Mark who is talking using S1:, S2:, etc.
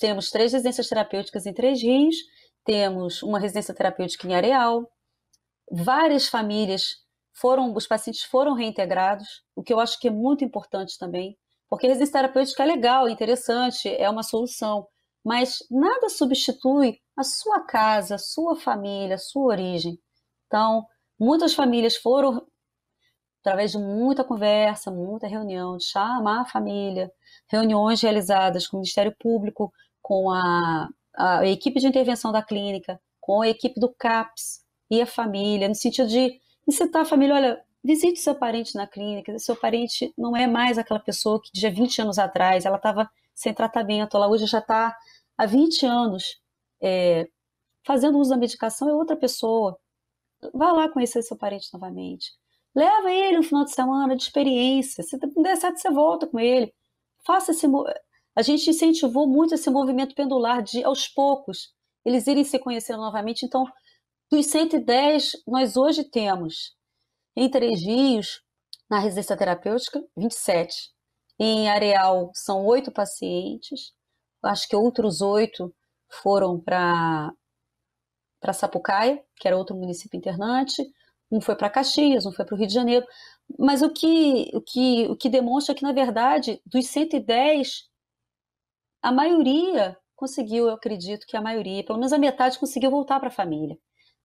S1: temos três residências terapêuticas em Três Rios, temos uma residência terapêutica em Areal, várias famílias foram, os pacientes foram reintegrados, o que eu acho que é muito importante também, porque a residência terapêutica é legal, é interessante, é uma solução, mas nada substitui a sua casa, a sua família, a sua origem. Então, muitas famílias foram através de muita conversa, muita reunião, de chamar a família, reuniões realizadas com o Ministério Público, com a, a equipe de intervenção da clínica, com a equipe do CAPS e a família, no sentido de incitar a família, olha, visite seu parente na clínica, seu parente não é mais aquela pessoa que já 20 anos atrás, ela estava sem tratamento, ela hoje já está há 20 anos é, fazendo uso da medicação, é outra pessoa. Vá lá conhecer seu parente novamente. Leva ele um final de semana de experiência. Se não der certo, você volta com ele. Faça esse. A gente incentivou muito esse movimento pendular de aos poucos eles irem se conhecendo novamente. Então, dos 110, nós hoje temos em Três Rios, na residência terapêutica, 27. Em Areal, são oito pacientes. Acho que outros oito foram para Sapucaia, que era outro município internante. Um foi para Caxias, um foi para o Rio de Janeiro. Mas o que, o, que, o que demonstra é que, na verdade, dos 110, a maioria conseguiu, eu acredito que a maioria, pelo menos a metade, conseguiu voltar para a família.